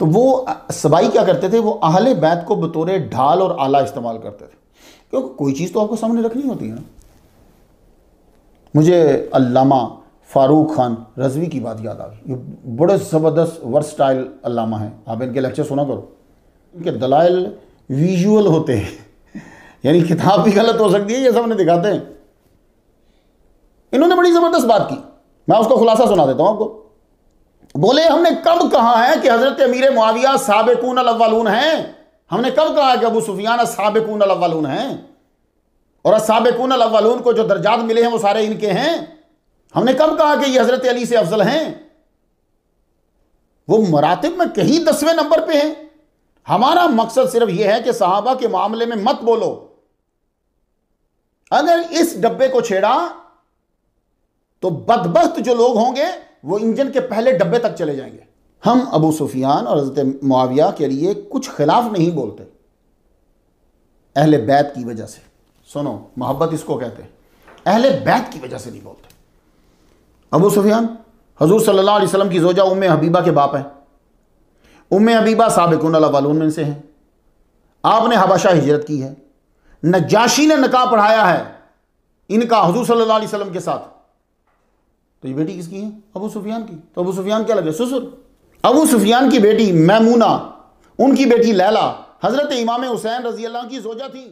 तो वो सबाई क्या करते थे वो आहले बैत को बतौर ढाल और आला इस्तेमाल करते थे क्योंकि कोई चीज़ तो आपको सामने रखनी होती है ना मुझे अल्लामा फ़ारूक खान रजवी की बात याद आ गई ये बड़े ज़बरदस्त वर्स स्टाइल अल्लामा हैं आप इनके लेक्चर सुना करो इनके दलाइल विजुअल होते हैं यानी किताब भी गलत हो सकती है ये सामने दिखाते हैं इन्होंने बड़ी ज़बरदस्त बात की मैं उसका खुलासा सुना देता हूँ आपको बोले हमने कब कहा है कि हजरत अमीर मुआविया साबिकून अलवालून हैं हमने कब कहा है कि अबू सुफियान साबिकून अलवालून हैं और साबिकून अलवालून को जो दर्जात मिले हैं वो सारे इनके हैं हमने कब कहा कि ये हजरत अली से अफजल हैं वो मरातब में कहीं दसवें नंबर पे हैं हमारा मकसद सिर्फ यह है कि साहबा के मामले में मत बोलो अगर इस डब्बे को छेड़ा तो बदबख्त जो लोग होंगे वो इंजन के पहले डब्बे तक चले जाएंगे हम अबू सुफियान और हज़रत मुआविया के लिए कुछ खिलाफ नहीं बोलते अहल बैत की वजह से सुनो मोहब्बत इसको कहते हैं अहल बैत की वजह से नहीं बोलते अबू सुफियान हजूर सल्ला वसलम की जोजा उम हबीबा के बाप हैं उम हबीबा सबकन वालून में से हैं आपने हबाशा हिजरत की है नजाशी ने नका पढ़ाया है इनका हजूर सल्ला वसलम के साथ तो ये बेटी किसकी है अबू सुफियान की तो अबू सुफियान क्या लगे ससुर अबू सुफियान की बेटी मैमूना उनकी बेटी लैला हज़रत इमाम हुसैन रजी अल्लाह की सोजा थी